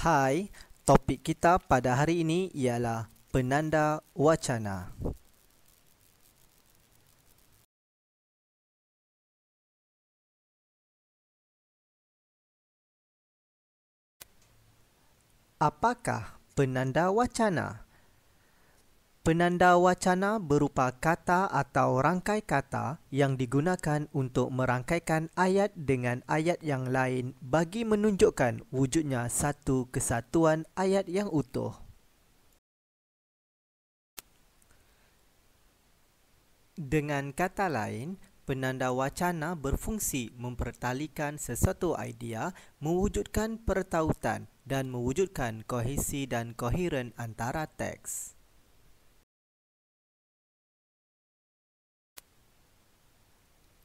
Hai, topik kita pada hari ini ialah penanda wacana. Apakah penanda wacana? penanda wacana berupa kata atau rangkai kata yang digunakan untuk merangkaikan ayat dengan ayat yang lain bagi menunjukkan wujudnya satu kesatuan ayat yang utuh. Dengan kata lain, penanda wacana berfungsi mempertalikan sesuatu idea, mewujudkan pertautan dan mewujudkan kohesi dan koheren antara teks.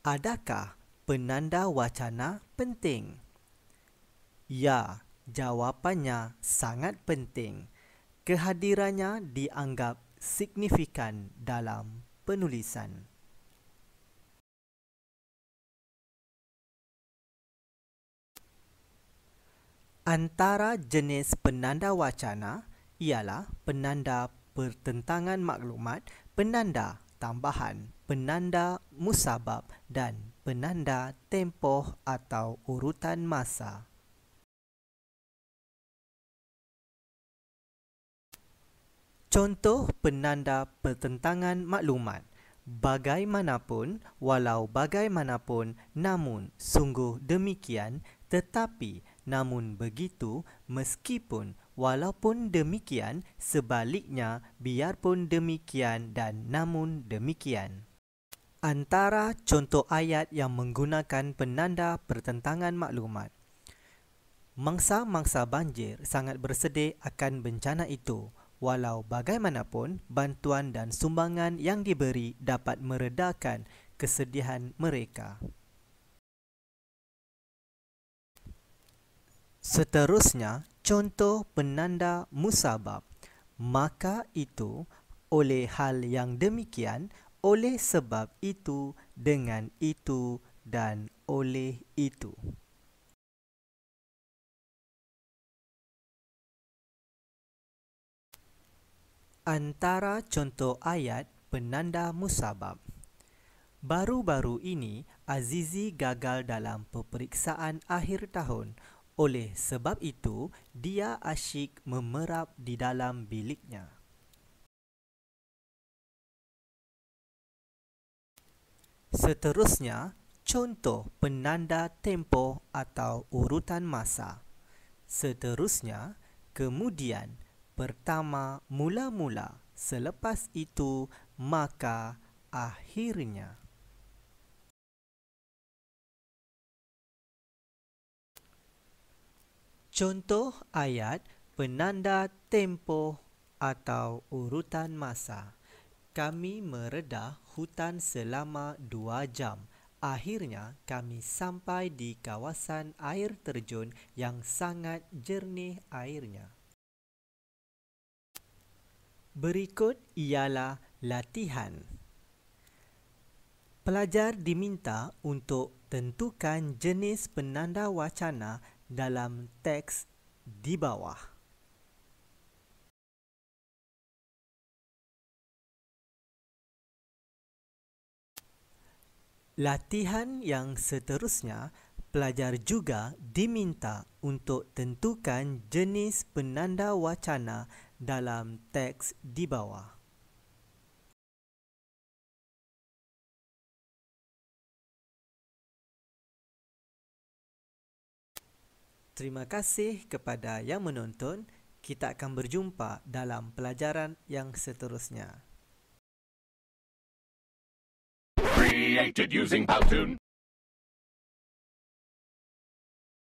Adakah penanda wacana penting? Ya, jawapannya sangat penting. Kehadirannya dianggap signifikan dalam penulisan. Antara jenis penanda wacana ialah penanda pertentangan maklumat, penanda tambahan, penanda musabab dan penanda tempoh atau urutan masa. Contoh penanda pertentangan maklumat. Bagaimanapun, walau bagaimanapun, namun sungguh demikian, tetapi namun begitu, meskipun Walaupun demikian, sebaliknya biarpun demikian dan namun demikian. Antara contoh ayat yang menggunakan penanda pertentangan maklumat. Mangsa-mangsa banjir sangat bersedih akan bencana itu. Walau bagaimanapun, bantuan dan sumbangan yang diberi dapat meredakan kesedihan mereka. Seterusnya, contoh penanda musabab. Maka itu oleh hal yang demikian, oleh sebab itu, dengan itu dan oleh itu. Antara contoh ayat penanda musabab. Baru-baru ini, Azizi gagal dalam peperiksaan akhir tahun oleh sebab itu, dia asyik memerap di dalam biliknya. Seterusnya, contoh penanda tempo atau urutan masa. Seterusnya, kemudian, pertama, mula-mula, selepas itu, maka, akhirnya. Contoh ayat penanda tempoh atau urutan masa. Kami meredah hutan selama dua jam. Akhirnya kami sampai di kawasan air terjun yang sangat jernih airnya. Berikut ialah latihan. Pelajar diminta untuk tentukan jenis penanda wacana dalam teks di bawah. Latihan yang seterusnya, pelajar juga diminta untuk tentukan jenis penanda wacana dalam teks di bawah. Terima kasih kepada yang menonton. Kita akan berjumpa dalam pelajaran yang seterusnya. Created using Powtoon.